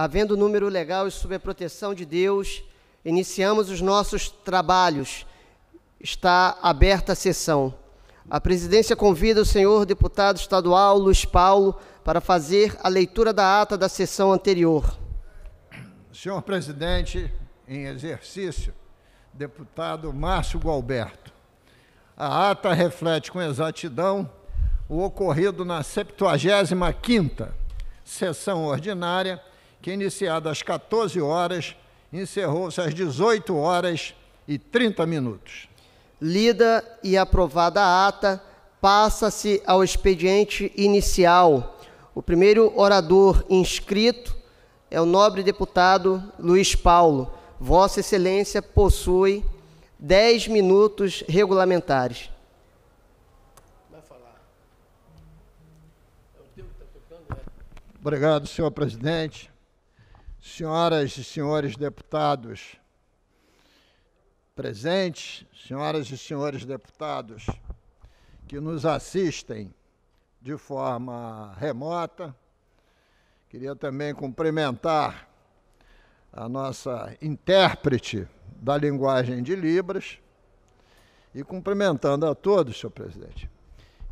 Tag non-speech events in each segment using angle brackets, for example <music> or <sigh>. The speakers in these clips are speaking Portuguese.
havendo número legal e sob a proteção de Deus, iniciamos os nossos trabalhos. Está aberta a sessão. A presidência convida o senhor deputado estadual Luiz Paulo para fazer a leitura da ata da sessão anterior. Senhor presidente, em exercício, deputado Márcio Gualberto. A ata reflete com exatidão o ocorrido na 75ª sessão ordinária que iniciada às 14 horas, encerrou-se às 18 horas e 30 minutos. Lida e aprovada a ata, passa-se ao expediente inicial. O primeiro orador inscrito é o nobre deputado Luiz Paulo. Vossa Excelência possui 10 minutos regulamentares. É tá né? Obrigado, senhor presidente senhoras e senhores deputados presentes, senhoras e senhores deputados que nos assistem de forma remota, queria também cumprimentar a nossa intérprete da linguagem de Libras e cumprimentando a todos, senhor presidente.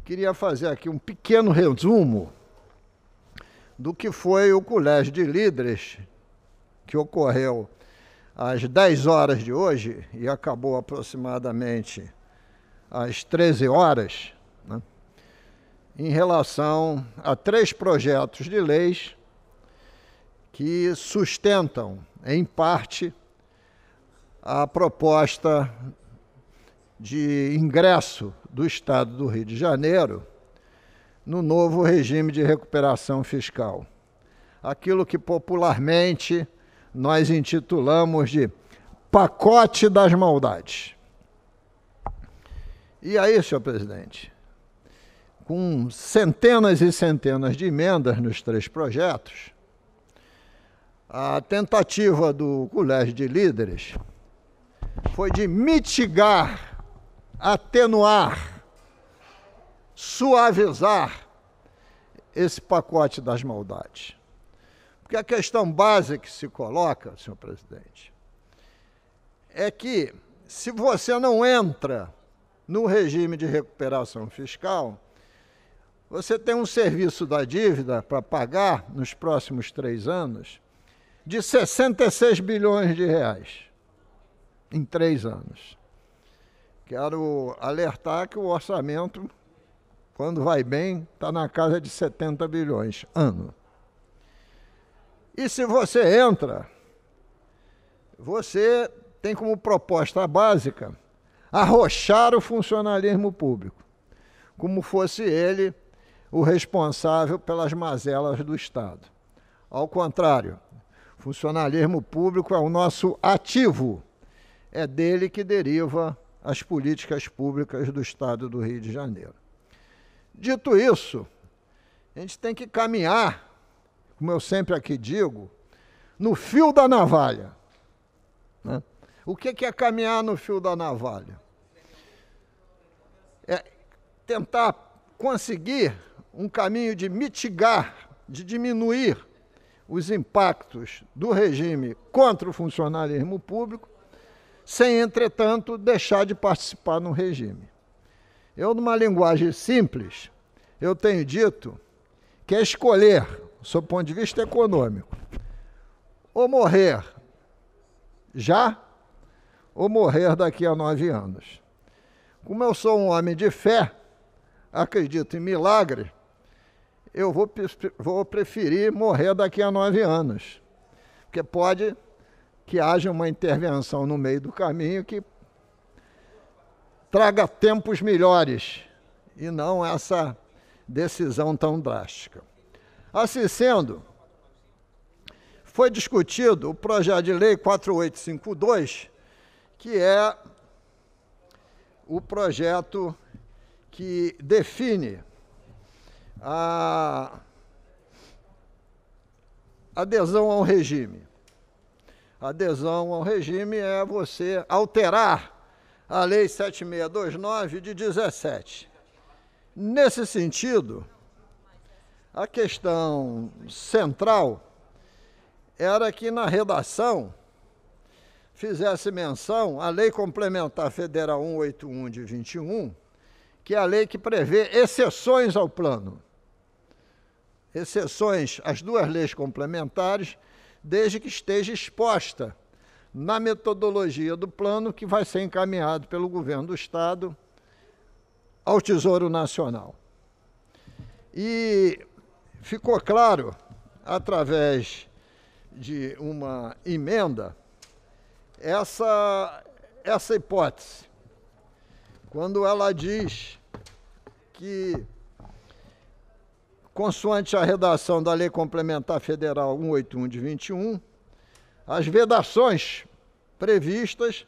Queria fazer aqui um pequeno resumo do que foi o Colégio de Líderes que ocorreu às 10 horas de hoje e acabou aproximadamente às 13 horas, né, em relação a três projetos de leis que sustentam, em parte, a proposta de ingresso do Estado do Rio de Janeiro no novo regime de recuperação fiscal. Aquilo que popularmente nós intitulamos de Pacote das Maldades. E aí, senhor presidente, com centenas e centenas de emendas nos três projetos, a tentativa do Colégio de Líderes foi de mitigar, atenuar, suavizar esse pacote das maldades. Porque a questão básica que se coloca, senhor presidente, é que se você não entra no regime de recuperação fiscal, você tem um serviço da dívida para pagar nos próximos três anos de 66 bilhões de reais em três anos. Quero alertar que o orçamento, quando vai bem, está na casa de 70 bilhões ano. E se você entra, você tem como proposta básica arrochar o funcionalismo público, como fosse ele o responsável pelas mazelas do Estado. Ao contrário, funcionalismo público é o nosso ativo, é dele que deriva as políticas públicas do Estado do Rio de Janeiro. Dito isso, a gente tem que caminhar como eu sempre aqui digo, no fio da navalha. Né? O que é caminhar no fio da navalha? É tentar conseguir um caminho de mitigar, de diminuir os impactos do regime contra o funcionalismo público, sem, entretanto, deixar de participar no regime. Eu, numa linguagem simples, eu tenho dito que é escolher sob o ponto de vista econômico, ou morrer já, ou morrer daqui a nove anos. Como eu sou um homem de fé, acredito em milagre, eu vou, vou preferir morrer daqui a nove anos. Porque pode que haja uma intervenção no meio do caminho que traga tempos melhores e não essa decisão tão drástica. Assim sendo, foi discutido o projeto de lei 4852, que é o projeto que define a adesão ao regime. Adesão ao regime é você alterar a Lei 7629 de 17. Nesse sentido, a questão central era que na redação fizesse menção à Lei Complementar Federal 181 de 21, que é a lei que prevê exceções ao plano. Exceções às duas leis complementares, desde que esteja exposta na metodologia do plano que vai ser encaminhado pelo governo do Estado ao Tesouro Nacional. E Ficou claro, através de uma emenda, essa, essa hipótese. Quando ela diz que, consoante a redação da Lei Complementar Federal 181 de 21, as vedações previstas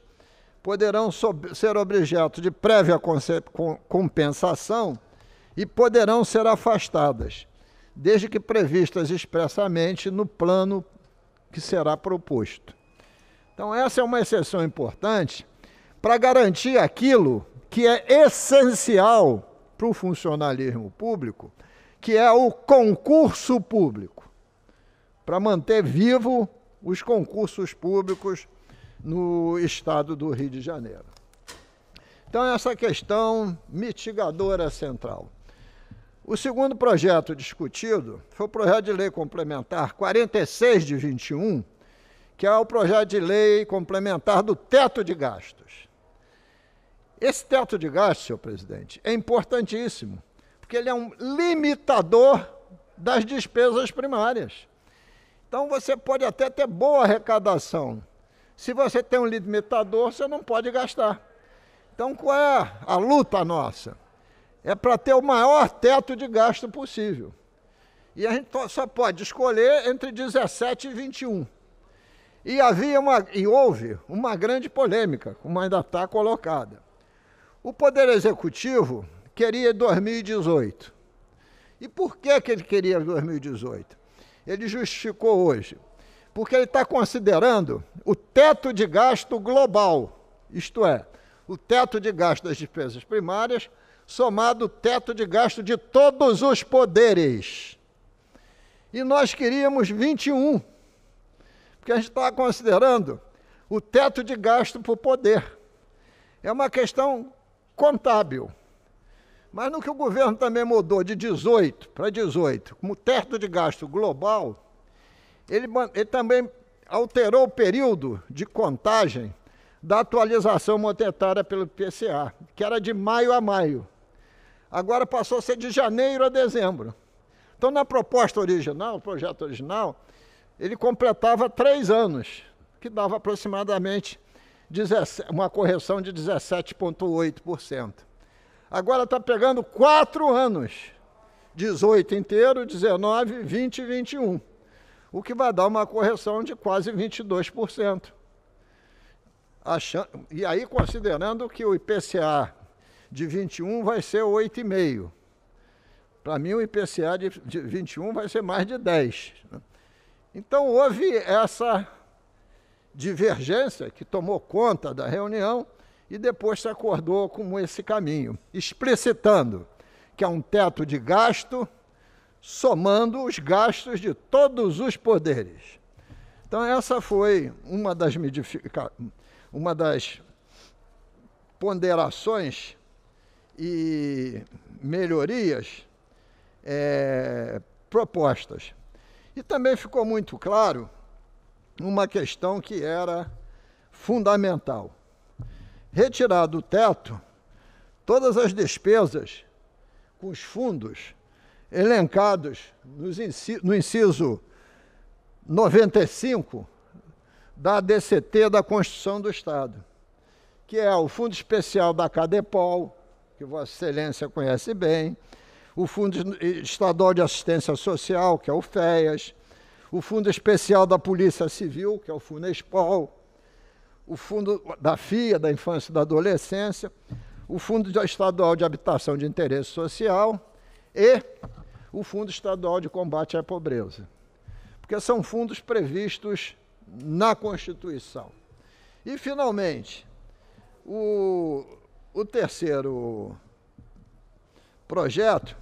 poderão ser objeto de prévia compensação e poderão ser afastadas, desde que previstas expressamente no plano que será proposto. Então, essa é uma exceção importante para garantir aquilo que é essencial para o funcionalismo público, que é o concurso público, para manter vivo os concursos públicos no estado do Rio de Janeiro. Então, essa questão mitigadora central. O segundo projeto discutido foi o projeto de lei complementar 46 de 21, que é o projeto de lei complementar do teto de gastos. Esse teto de gastos, senhor presidente, é importantíssimo, porque ele é um limitador das despesas primárias. Então você pode até ter boa arrecadação. Se você tem um limitador, você não pode gastar. Então qual é a luta nossa? é para ter o maior teto de gasto possível. E a gente só pode escolher entre 17 e 21. E havia uma, e houve uma grande polêmica, como ainda está colocada. O Poder Executivo queria 2018. E por que, que ele queria 2018? Ele justificou hoje. Porque ele está considerando o teto de gasto global, isto é, o teto de gasto das despesas primárias somado o teto de gasto de todos os poderes. E nós queríamos 21, porque a gente está considerando o teto de gasto por poder. É uma questão contábil. Mas no que o governo também mudou de 18 para 18, como teto de gasto global, ele, ele, também alterou o período de contagem da atualização monetária pelo PCA, que era de maio a maio agora passou a ser de janeiro a dezembro. Então, na proposta original, o projeto original, ele completava três anos, que dava aproximadamente uma correção de 17,8%. Agora está pegando quatro anos, 18 inteiro, 19, 20 e 21, o que vai dar uma correção de quase 22%. Achando, e aí, considerando que o IPCA de 21 vai ser 8,5. Para mim, o IPCA de, de 21 vai ser mais de 10. Então, houve essa divergência que tomou conta da reunião e depois se acordou com esse caminho, explicitando que é um teto de gasto somando os gastos de todos os poderes. Então, essa foi uma das, uma das ponderações e melhorias é, propostas. E também ficou muito claro uma questão que era fundamental. Retirar do teto todas as despesas com os fundos elencados no inciso 95 da DCT da Constituição do Estado, que é o Fundo Especial da Cadepol, que Vossa Excelência conhece bem, o Fundo Estadual de Assistência Social, que é o FEAS, o Fundo Especial da Polícia Civil, que é o FUNESPOL, o Fundo da FIA, da Infância e da Adolescência, o Fundo Estadual de Habitação de Interesse Social e o Fundo Estadual de Combate à Pobreza. Porque são fundos previstos na Constituição. E, finalmente, o, o terceiro projeto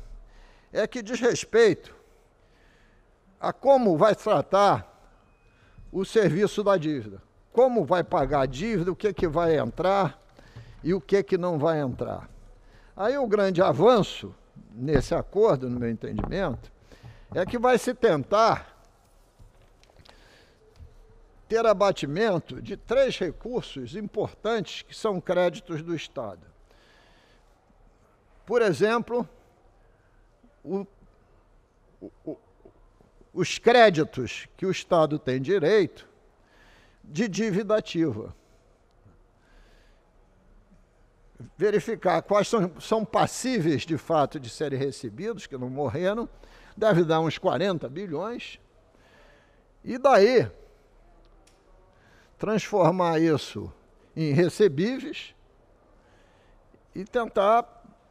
é que diz respeito a como vai tratar o serviço da dívida. Como vai pagar a dívida, o que, é que vai entrar e o que, é que não vai entrar. Aí o grande avanço nesse acordo, no meu entendimento, é que vai se tentar ter abatimento de três recursos importantes que são créditos do Estado. Por exemplo, o, o, os créditos que o Estado tem direito de dívida ativa. Verificar quais são, são passíveis de fato de serem recebidos, que não morreram, deve dar uns 40 bilhões. E daí, transformar isso em recebíveis e tentar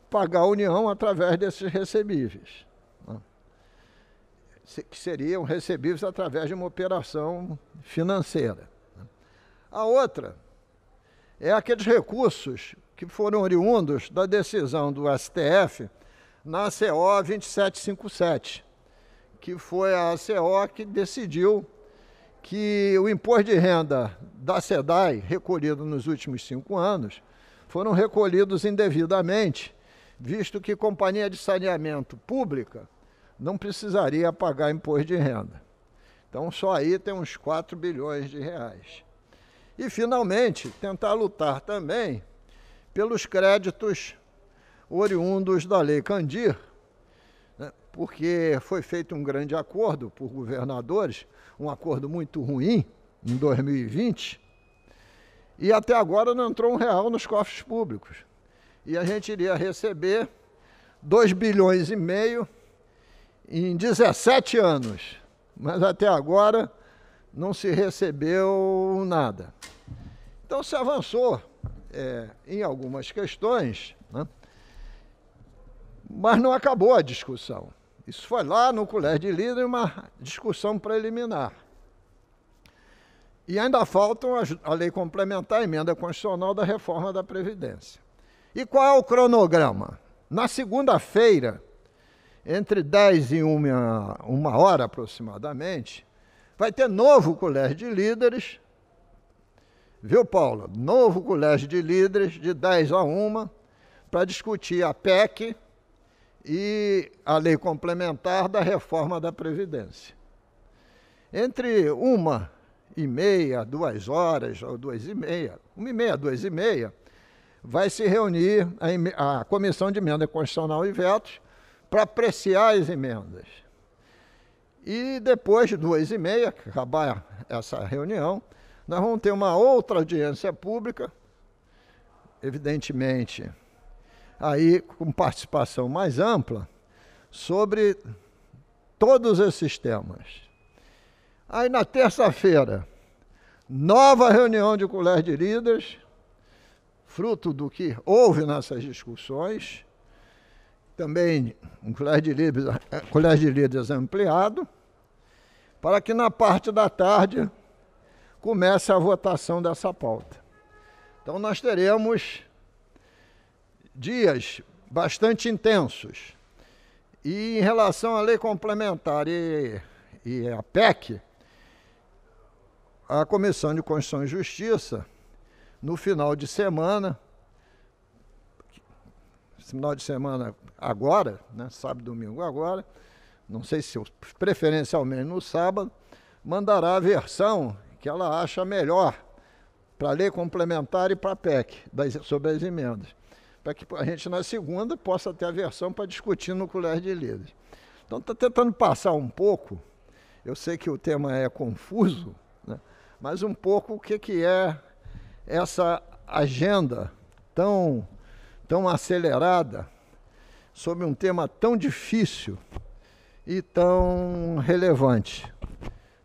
pagar a União através desses recebíveis. Né? Que seriam recebíveis através de uma operação financeira. Né? A outra é aqueles recursos que foram oriundos da decisão do STF na CO 2757, que foi a CO que decidiu que o imposto de renda da SEDAI, recolhido nos últimos cinco anos, foram recolhidos indevidamente, visto que companhia de saneamento pública não precisaria pagar imposto de renda. Então, só aí tem uns 4 bilhões de reais. E, finalmente, tentar lutar também pelos créditos oriundos da Lei Candir, né? porque foi feito um grande acordo por governadores um acordo muito ruim em 2020 e até agora não entrou um real nos cofres públicos. E a gente iria receber 2 bilhões e meio em 17 anos, mas até agora não se recebeu nada. Então se avançou é, em algumas questões, né? mas não acabou a discussão. Isso foi lá no colégio de líderes uma discussão preliminar. E ainda faltam a lei complementar, a emenda constitucional da reforma da Previdência. E qual é o cronograma? Na segunda-feira, entre 10 e 1 uma, uma hora aproximadamente, vai ter novo colégio de líderes, viu, Paula? Novo colégio de líderes, de 10 a 1, para discutir a PEC e a lei complementar da reforma da Previdência. Entre uma e meia, duas horas ou duas e meia, uma e meia, duas e meia, vai se reunir a, a Comissão de Emenda Constitucional e Vetos para apreciar as emendas. E depois de duas e meia, que acabar essa reunião, nós vamos ter uma outra audiência pública, evidentemente aí com participação mais ampla sobre todos esses temas. Aí na terça-feira, nova reunião de colégio de líderes, fruto do que houve nessas discussões, também um colégio de líderes, colégio de líderes ampliado, para que na parte da tarde comece a votação dessa pauta. Então nós teremos dias bastante intensos. E em relação à lei complementar e, e à PEC, a Comissão de Constituição e Justiça, no final de semana, final de semana agora, né, sábado e domingo agora, não sei se preferencialmente no sábado, mandará a versão que ela acha melhor para a lei complementar e para a PEC das, sobre as emendas para que a gente, na segunda, possa ter a versão para discutir no colégio de líderes. Então, está tentando passar um pouco, eu sei que o tema é confuso, né? mas um pouco o que, que é essa agenda tão, tão acelerada sobre um tema tão difícil e tão relevante.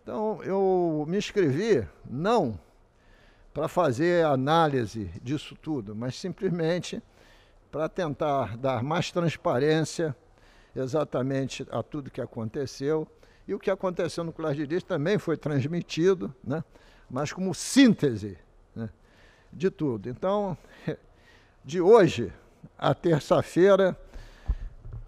Então, eu me inscrevi, não para fazer análise disso tudo, mas simplesmente para tentar dar mais transparência exatamente a tudo que aconteceu. E o que aconteceu no Clash de Dias também foi transmitido, né? mas como síntese né? de tudo. Então, <laughs> de hoje à terça-feira,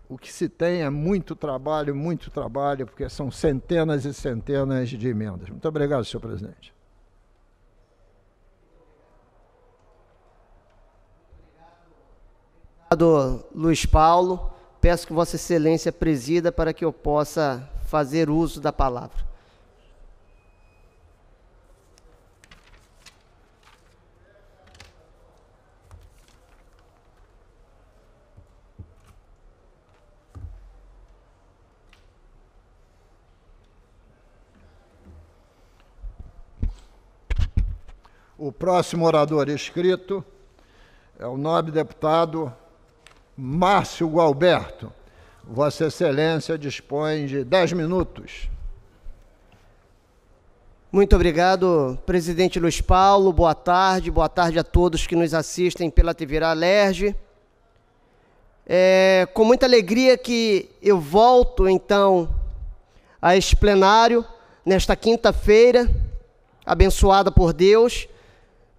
o que se tem é muito trabalho, muito trabalho, porque são centenas e centenas de emendas. Muito obrigado, senhor presidente. Senador Luiz Paulo, peço que Vossa Excelência presida para que eu possa fazer uso da palavra. O próximo orador inscrito é o nobre deputado Márcio Gualberto. Vossa Excelência dispõe de 10 minutos. Muito obrigado, presidente Luiz Paulo. Boa tarde, boa tarde a todos que nos assistem pela TV Alerge. É com muita alegria que eu volto então a este plenário nesta quinta-feira, abençoada por Deus,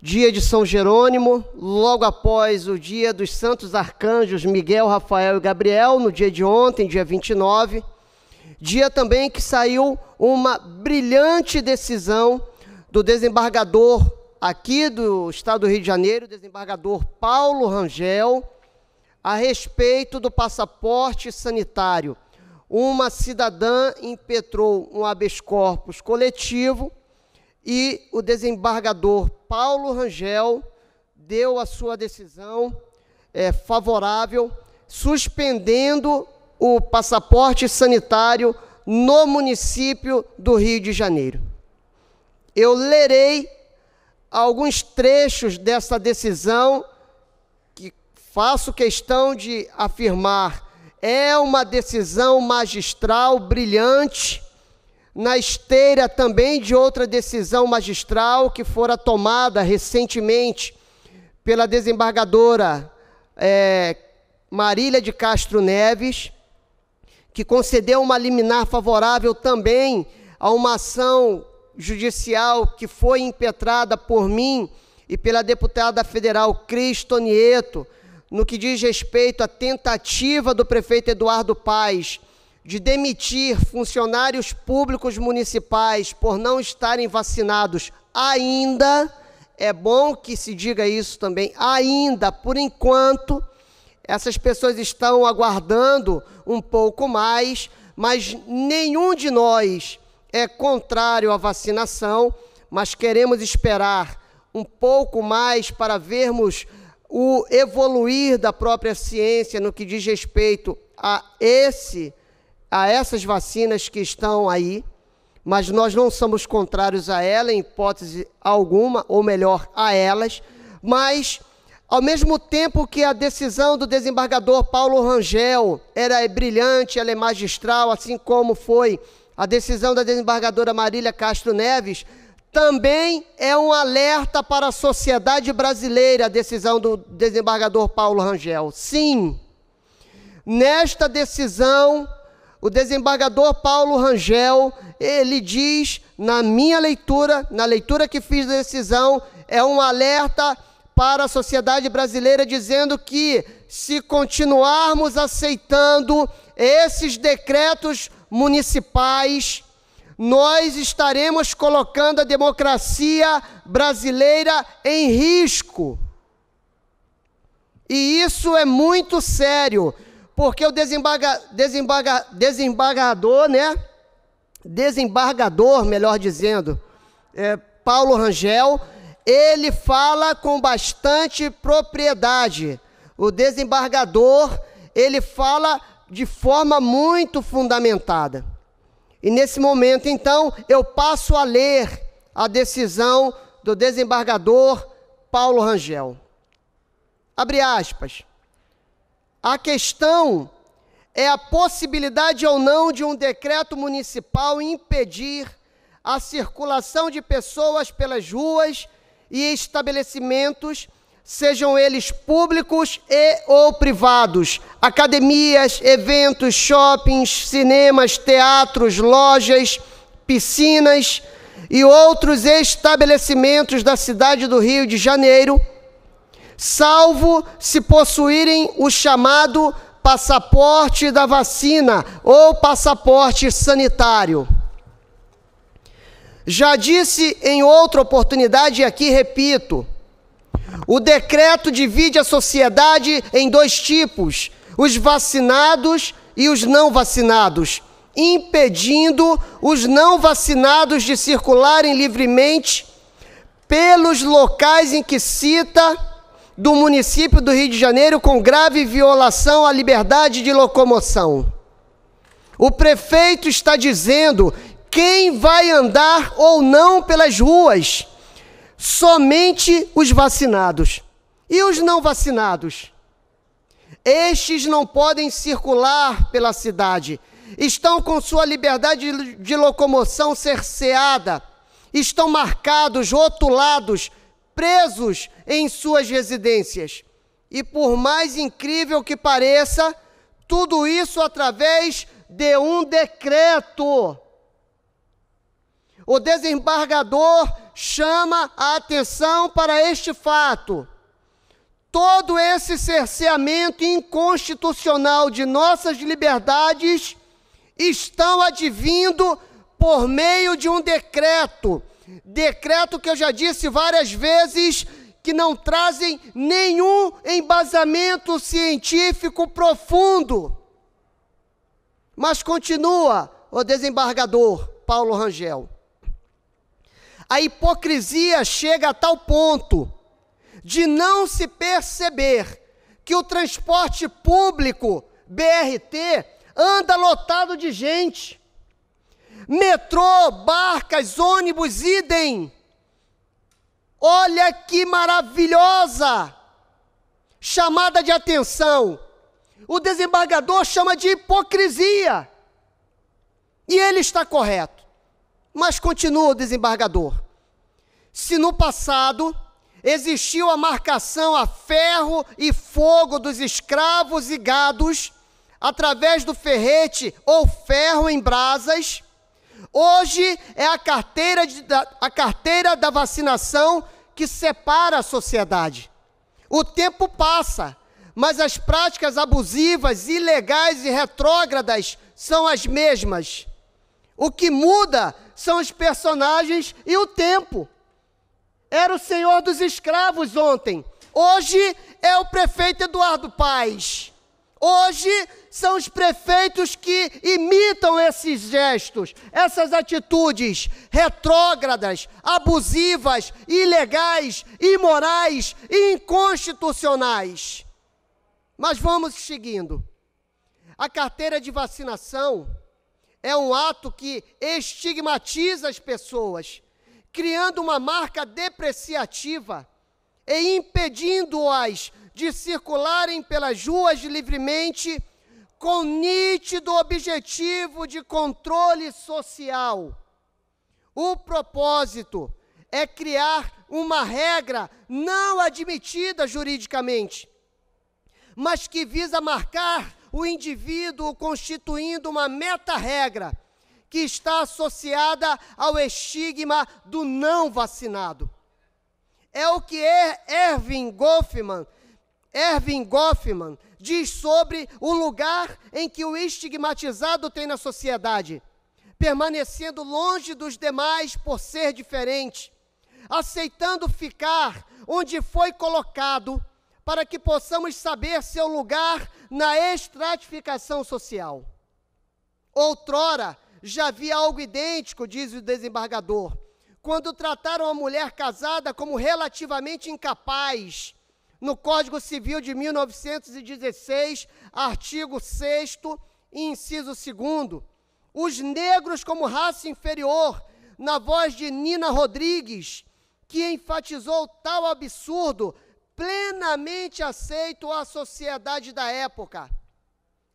dia de São Jerônimo, logo após o dia dos santos arcanjos Miguel, Rafael e Gabriel, no dia de ontem, dia 29, dia também que saiu uma brilhante decisão do desembargador aqui do estado do Rio de Janeiro, desembargador Paulo Rangel, a respeito do passaporte sanitário. Uma cidadã impetrou um habeas corpus coletivo e o desembargador Paulo Rangel deu a sua decisão é, favorável, suspendendo o passaporte sanitário no município do Rio de Janeiro. Eu lerei alguns trechos dessa decisão que faço questão de afirmar é uma decisão magistral brilhante na esteira também de outra decisão magistral que fora tomada recentemente pela desembargadora é, Marília de Castro Neves, que concedeu uma liminar favorável também a uma ação judicial que foi impetrada por mim e pela deputada federal Cristonieto, no que diz respeito à tentativa do prefeito Eduardo Paes de demitir funcionários públicos municipais por não estarem vacinados ainda, é bom que se diga isso também, ainda, por enquanto, essas pessoas estão aguardando um pouco mais, mas nenhum de nós é contrário à vacinação, mas queremos esperar um pouco mais para vermos o evoluir da própria ciência no que diz respeito a esse a essas vacinas que estão aí, mas nós não somos contrários a ela em hipótese alguma, ou melhor, a elas, mas ao mesmo tempo que a decisão do desembargador Paulo Rangel era brilhante, ela é magistral, assim como foi a decisão da desembargadora Marília Castro Neves, também é um alerta para a sociedade brasileira a decisão do desembargador Paulo Rangel. Sim, nesta decisão o desembargador Paulo Rangel, ele diz, na minha leitura, na leitura que fiz da decisão, é um alerta para a sociedade brasileira dizendo que se continuarmos aceitando esses decretos municipais, nós estaremos colocando a democracia brasileira em risco. E isso é muito sério porque o desembarga, desembarga, desembargador, né? Desembargador, melhor dizendo, é, Paulo Rangel, ele fala com bastante propriedade. O desembargador, ele fala de forma muito fundamentada. E nesse momento, então, eu passo a ler a decisão do desembargador Paulo Rangel. Abre aspas. A questão é a possibilidade ou não de um decreto municipal impedir a circulação de pessoas pelas ruas e estabelecimentos, sejam eles públicos e ou privados, academias, eventos, shoppings, cinemas, teatros, lojas, piscinas e outros estabelecimentos da cidade do Rio de Janeiro salvo se possuírem o chamado passaporte da vacina ou passaporte sanitário. Já disse em outra oportunidade, e aqui repito: o decreto divide a sociedade em dois tipos, os vacinados e os não vacinados, impedindo os não vacinados de circularem livremente pelos locais em que cita do município do Rio de Janeiro com grave violação à liberdade de locomoção. O prefeito está dizendo quem vai andar ou não pelas ruas. Somente os vacinados. E os não vacinados? Estes não podem circular pela cidade. Estão com sua liberdade de locomoção cerceada. Estão marcados, rotulados presos em suas residências. E por mais incrível que pareça, tudo isso através de um decreto. O desembargador chama a atenção para este fato. Todo esse cerceamento inconstitucional de nossas liberdades estão advindo por meio de um decreto Decreto que eu já disse várias vezes que não trazem nenhum embasamento científico profundo. Mas continua o desembargador Paulo Rangel. A hipocrisia chega a tal ponto de não se perceber que o transporte público BRT anda lotado de gente metrô, barcas, ônibus, idem. Olha que maravilhosa chamada de atenção. O desembargador chama de hipocrisia. E ele está correto. Mas continua o desembargador. Se no passado existiu a marcação a ferro e fogo dos escravos e gados através do ferrete ou ferro em brasas, Hoje é a carteira, de, a carteira da vacinação que separa a sociedade. O tempo passa, mas as práticas abusivas, ilegais e retrógradas são as mesmas. O que muda são os personagens e o tempo. Era o senhor dos escravos ontem, hoje é o prefeito Eduardo Paes. Hoje são os prefeitos que imitam esses gestos, essas atitudes retrógradas, abusivas, ilegais, imorais e inconstitucionais. Mas vamos seguindo. A carteira de vacinação é um ato que estigmatiza as pessoas, criando uma marca depreciativa e impedindo-as de circularem pelas ruas livremente com nítido objetivo de controle social. O propósito é criar uma regra não admitida juridicamente, mas que visa marcar o indivíduo constituindo uma meta-regra que está associada ao estigma do não vacinado. É o que Erwin Goffman Erving Goffman diz sobre o lugar em que o estigmatizado tem na sociedade, permanecendo longe dos demais por ser diferente, aceitando ficar onde foi colocado, para que possamos saber seu lugar na estratificação social. Outrora já havia algo idêntico, diz o desembargador, quando trataram a mulher casada como relativamente incapaz no Código Civil de 1916, artigo 6 inciso 2 os negros como raça inferior, na voz de Nina Rodrigues, que enfatizou tal absurdo plenamente aceito à sociedade da época.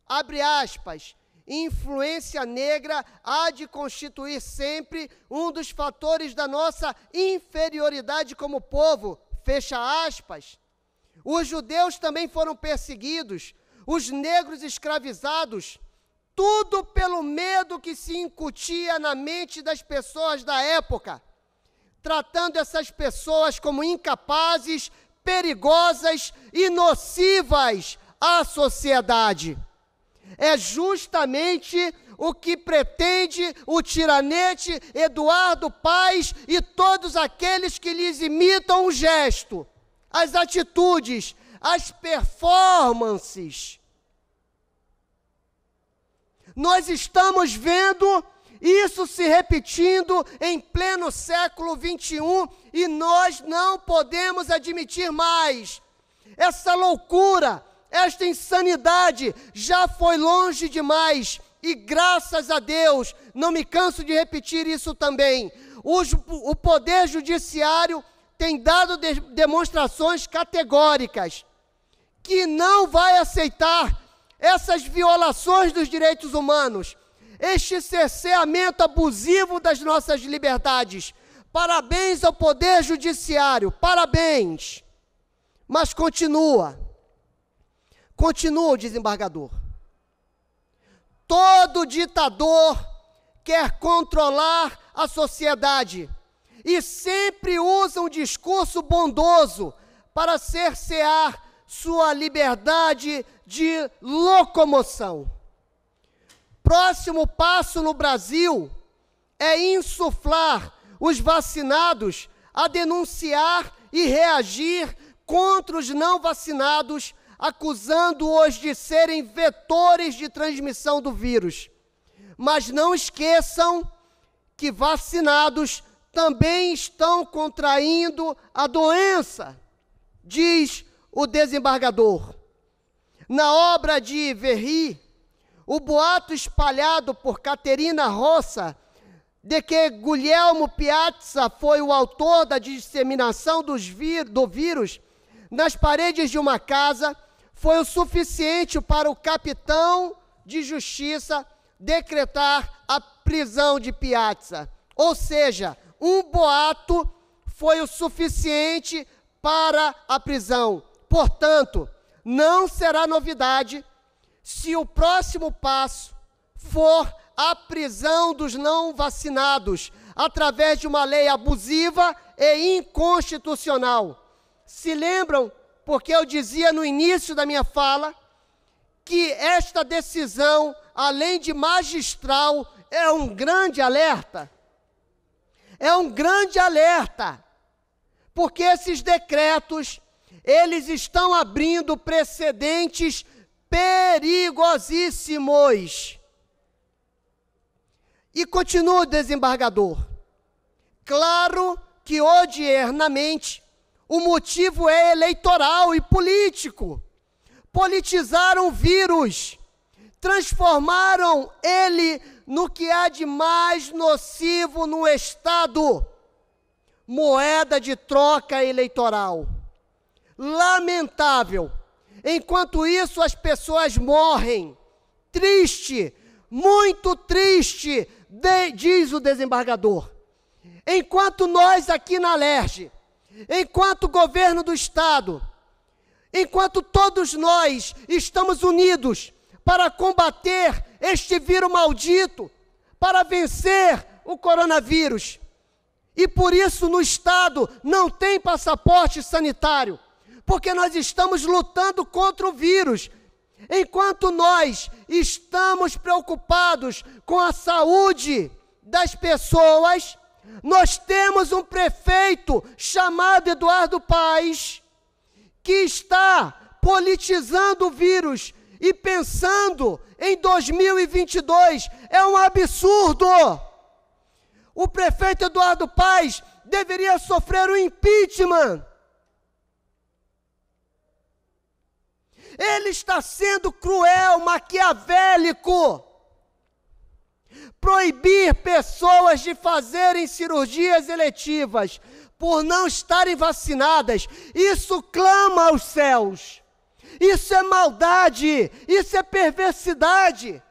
Abre aspas. Influência negra há de constituir sempre um dos fatores da nossa inferioridade como povo. Fecha aspas. Os judeus também foram perseguidos, os negros escravizados, tudo pelo medo que se incutia na mente das pessoas da época, tratando essas pessoas como incapazes, perigosas e nocivas à sociedade. É justamente o que pretende o tiranete Eduardo Paz e todos aqueles que lhes imitam o gesto as atitudes, as performances. Nós estamos vendo isso se repetindo em pleno século 21 e nós não podemos admitir mais. Essa loucura, esta insanidade já foi longe demais e graças a Deus, não me canso de repetir isso também. O, o poder judiciário tem dado de demonstrações categóricas que não vai aceitar essas violações dos direitos humanos, este cerceamento abusivo das nossas liberdades. Parabéns ao Poder Judiciário, parabéns. Mas continua, continua o desembargador. Todo ditador quer controlar a sociedade e sempre usa um discurso bondoso para cercear sua liberdade de locomoção. Próximo passo no Brasil é insuflar os vacinados a denunciar e reagir contra os não vacinados, acusando-os de serem vetores de transmissão do vírus. Mas não esqueçam que vacinados também estão contraindo a doença, diz o desembargador. Na obra de Verri, o boato espalhado por Caterina Roça de que Guglielmo Piazza foi o autor da disseminação ví do vírus nas paredes de uma casa foi o suficiente para o capitão de justiça decretar a prisão de Piazza. Ou seja, um boato foi o suficiente para a prisão. Portanto, não será novidade se o próximo passo for a prisão dos não vacinados através de uma lei abusiva e inconstitucional. Se lembram, porque eu dizia no início da minha fala, que esta decisão, além de magistral, é um grande alerta? é um grande alerta, porque esses decretos, eles estão abrindo precedentes perigosíssimos. E continua o desembargador. Claro que odiernamente o motivo é eleitoral e político. Politizaram o vírus, transformaram ele no que há de mais nocivo no Estado: moeda de troca eleitoral. Lamentável. Enquanto isso, as pessoas morrem. Triste, muito triste, de, diz o desembargador. Enquanto nós aqui na Alerj, enquanto o governo do Estado, enquanto todos nós estamos unidos para combater este vírus maldito, para vencer o coronavírus. E por isso no Estado não tem passaporte sanitário, porque nós estamos lutando contra o vírus. Enquanto nós estamos preocupados com a saúde das pessoas, nós temos um prefeito chamado Eduardo Paes, que está politizando o vírus, e pensando em 2022 é um absurdo. O prefeito Eduardo Paz deveria sofrer o um impeachment. Ele está sendo cruel, maquiavélico. Proibir pessoas de fazerem cirurgias eletivas por não estarem vacinadas, isso clama aos céus. Isso é maldade, isso é perversidade.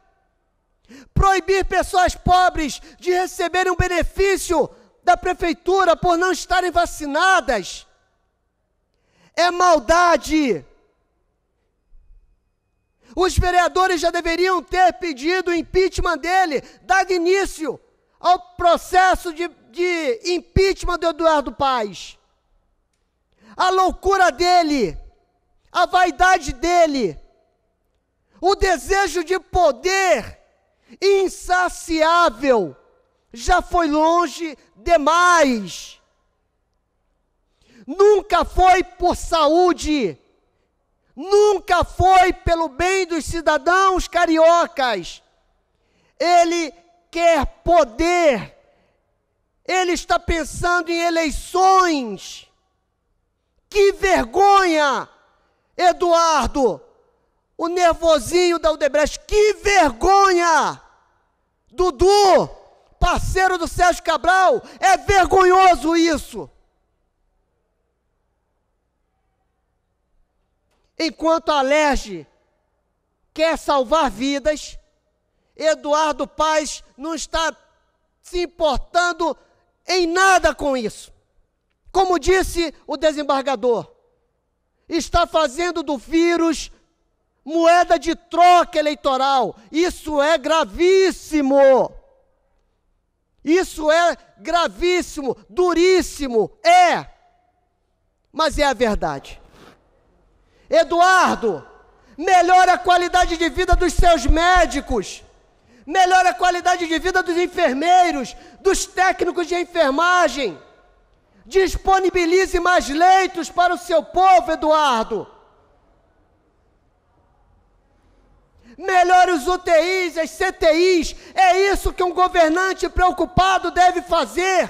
Proibir pessoas pobres de receberem um benefício da prefeitura por não estarem vacinadas é maldade. Os vereadores já deveriam ter pedido o impeachment dele, dado início ao processo de, de impeachment do Eduardo Paz. A loucura dele a vaidade dele, o desejo de poder insaciável já foi longe demais. Nunca foi por saúde, nunca foi pelo bem dos cidadãos cariocas. Ele quer poder, ele está pensando em eleições. Que vergonha! Eduardo, o nervosinho da Udebrecht, que vergonha! Dudu, parceiro do Sérgio Cabral, é vergonhoso isso! Enquanto a Lerge quer salvar vidas, Eduardo Paz não está se importando em nada com isso. Como disse o desembargador, está fazendo do vírus moeda de troca eleitoral. Isso é gravíssimo. Isso é gravíssimo, duríssimo. É. Mas é a verdade. Eduardo, melhora a qualidade de vida dos seus médicos. Melhora a qualidade de vida dos enfermeiros, dos técnicos de enfermagem Disponibilize mais leitos para o seu povo, Eduardo. Melhore os UTIs, as CTIs. É isso que um governante preocupado deve fazer.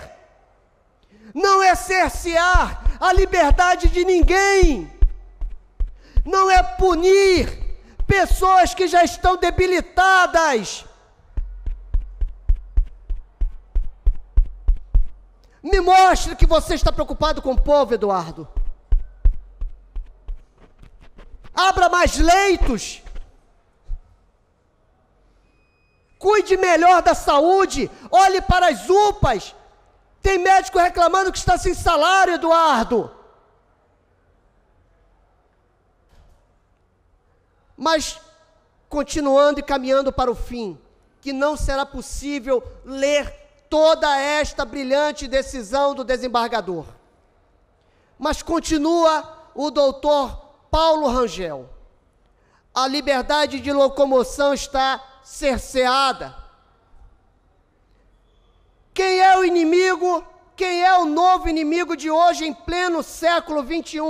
Não é cercear a liberdade de ninguém. Não é punir pessoas que já estão debilitadas Me mostre que você está preocupado com o povo, Eduardo. Abra mais leitos. Cuide melhor da saúde. Olhe para as UPAs. Tem médico reclamando que está sem salário, Eduardo. Mas, continuando e caminhando para o fim, que não será possível ler toda esta brilhante decisão do desembargador. Mas continua o doutor Paulo Rangel. A liberdade de locomoção está cerceada. Quem é o inimigo? Quem é o novo inimigo de hoje em pleno século XXI?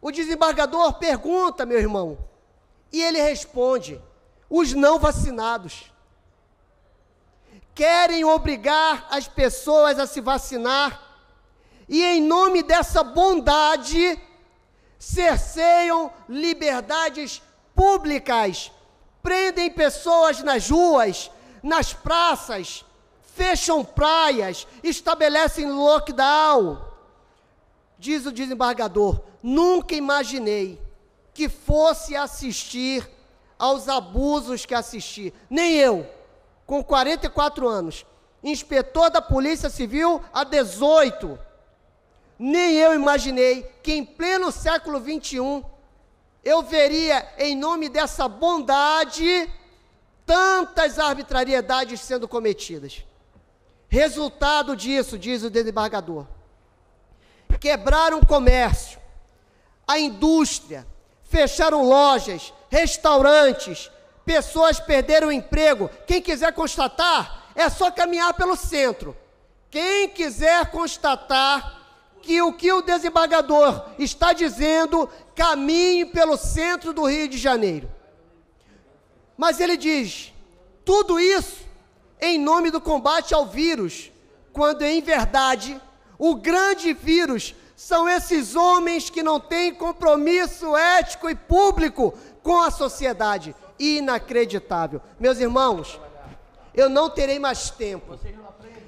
O desembargador pergunta, meu irmão, e ele responde: os não vacinados querem obrigar as pessoas a se vacinar e, em nome dessa bondade, cerceiam liberdades públicas, prendem pessoas nas ruas, nas praças, fecham praias, estabelecem lockdown. Diz o desembargador: nunca imaginei que fosse assistir aos abusos que assisti, nem eu com 44 anos, inspetor da Polícia Civil há 18. Nem eu imaginei que em pleno século 21 eu veria, em nome dessa bondade, tantas arbitrariedades sendo cometidas. Resultado disso, diz o desembargador: quebraram o comércio, a indústria, fecharam lojas, restaurantes, pessoas perderam o emprego. Quem quiser constatar, é só caminhar pelo centro. Quem quiser constatar que o que o desembargador está dizendo, caminhe pelo centro do Rio de Janeiro. Mas ele diz: tudo isso em nome do combate ao vírus, quando em verdade o grande vírus são esses homens que não têm compromisso ético e público com a sociedade inacreditável. Meus irmãos, eu não terei mais tempo.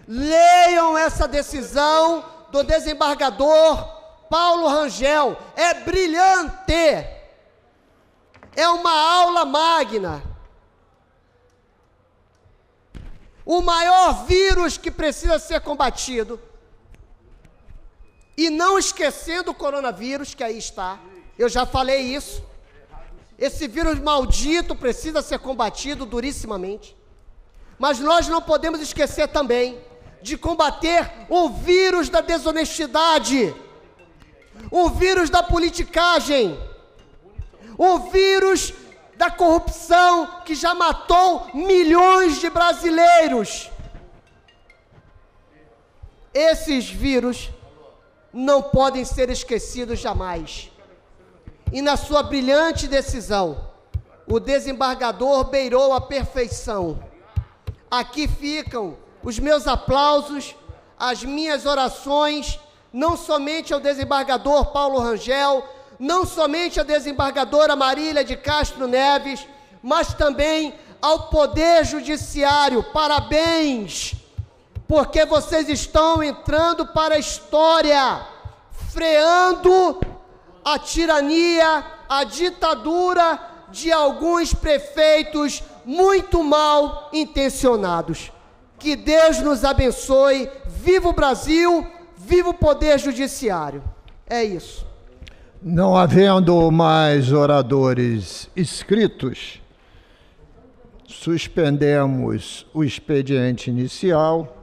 Leiam essa decisão do desembargador Paulo Rangel. É brilhante. É uma aula magna. O maior vírus que precisa ser combatido. E não esquecendo o coronavírus que aí está. Eu já falei isso. Esse vírus maldito precisa ser combatido durissimamente. Mas nós não podemos esquecer também de combater o vírus da desonestidade, o vírus da politicagem, o vírus da corrupção que já matou milhões de brasileiros. Esses vírus não podem ser esquecidos jamais e na sua brilhante decisão, o desembargador beirou a perfeição. Aqui ficam os meus aplausos, as minhas orações, não somente ao desembargador Paulo Rangel, não somente à desembargadora Marília de Castro Neves, mas também ao Poder Judiciário. Parabéns! Porque vocês estão entrando para a história, freando a tirania, a ditadura de alguns prefeitos muito mal intencionados. Que Deus nos abençoe. Viva o Brasil, viva o Poder Judiciário. É isso. Não havendo mais oradores inscritos, suspendemos o expediente inicial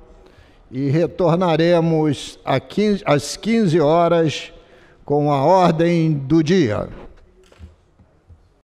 e retornaremos 15, às 15 horas com a ordem do dia.